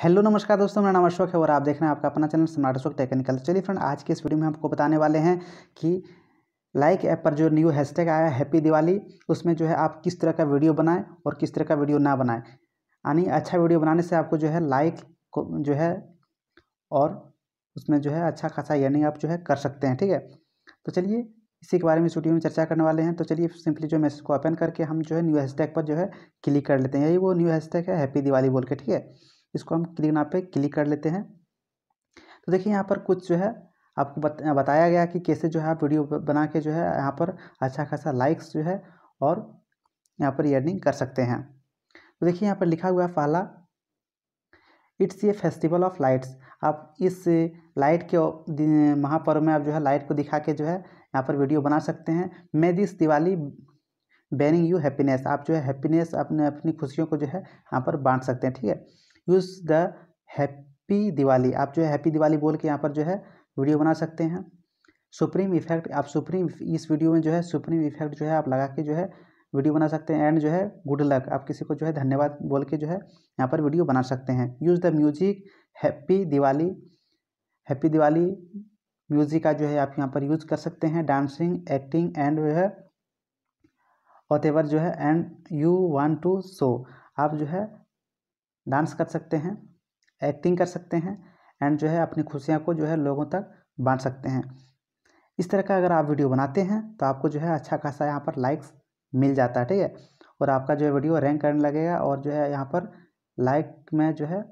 hello नमस्कार दोस्तों मेरा नाम अशोक है और आप देख रहे हैं आपका अपना चैनल स्मार्ट अशोक टेक्निकल चलिए फ्रेंड आज के इस वीडियो में आपको बताने वाले हैं कि लाइक ऐप पर जो न्यू हैशटैग आया हैप्पी दिवाली उसमें जो है आप किस तरह का वीडियो बनाएं और किस तरह का वीडियो ना बनाएं यानी अच्छा वीडियो बनाने से आपको जो है लाइक को जो है और उसमें जो है अच्छा खासा यर्निंग आप जो है कर सकते हैं ठीक है तो चलिए इसी के बारे में इस वीडियो में चर्चा करने वाले हैं तो चलिए सिंपली जो मैसेज को ओपन करके हम जो है न्यू हैशटैग पर जो है क्लिक कर लेते हैं यही वो न्यू हैशटैग है हैप्पी दिवाली बोल के ठीक है इसको हम क्लिक यहाँ पे क्लिक कर लेते हैं तो देखिए यहाँ पर कुछ जो है आपको बत, बताया गया कि कैसे जो है आप वीडियो बना के जो है यहाँ पर अच्छा खासा लाइक्स जो है और यहाँ पर अर्निंग कर सकते हैं तो देखिए यहाँ पर लिखा हुआ है पहला इट्स ये फेस्टिवल ऑफ लाइट्स आप इस लाइट के महापर्व में आप जो है लाइट को दिखा के जो है यहाँ पर वीडियो बना सकते हैं may this Diwali bring you happiness आप जो है हैप्पीनेस अपने अपनी खुशियों को जो है यहाँ पर बांट सकते हैं ठीक है यूज़ द हैप्पी दिवाली आप जो है हैप्पी दिवाली बोल के यहाँ पर जो है वीडियो बना सकते हैं सुप्रीम इफेक्ट आप सुप्रीम इस वीडियो में जो है सुप्रीम इफेक्ट जो है आप लगा के जो है वीडियो बना सकते हैं एंड जो है गुड लक आप किसी को जो है धन्यवाद बोल के जो है यहाँ पर वीडियो बना सकते हैं use the music happy Diwali happy Diwali music का जो है आप यहाँ पर यूज़ कर सकते हैं डांसिंग एक्टिंग एंड जो है और तेवर जो है and you want to show आप जो है डांस कर सकते हैं एक्टिंग कर सकते हैं एंड जो है अपनी खुशियाँ को जो है लोगों तक बांट सकते हैं इस तरह का अगर आप वीडियो बनाते हैं तो आपको जो है अच्छा खासा यहाँ पर लाइक्स मिल जाता है ठीक है और आपका जो है वीडियो रैंक करने लगेगा और जो है यहाँ पर लाइक में जो है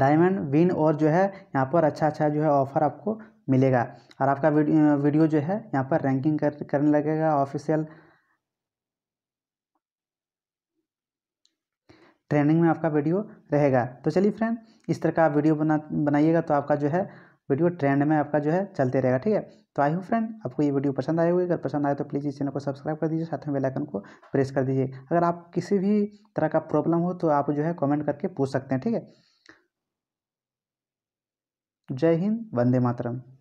डायमंड विन और जो है यहाँ पर अच्छा अच्छा जो है ऑफर आपको मिलेगा और आपका वीडियो जो है यहाँ पर रैंकिंग कर करने लगेगा ऑफिशियल ट्रेनिंग में आपका वीडियो रहेगा तो चलिए फ्रेंड इस तरह का आप वीडियो बना बनाइएगा तो आपका जो है वीडियो ट्रेंड में आपका जो है चलते रहेगा ठीक है तो आई हूँ फ्रेंड आपको ये वीडियो पसंद आए होगी अगर पसंद आए तो प्लीज़ इस चैनल को सब्सक्राइब कर दीजिए साथ में बेल आइकन को प्रेस कर दीजिए अगर आप किसी भी तरह का प्रॉब्लम हो तो आप जो है कॉमेंट करके पूछ सकते हैं ठीक है जय हिंद वंदे मातरम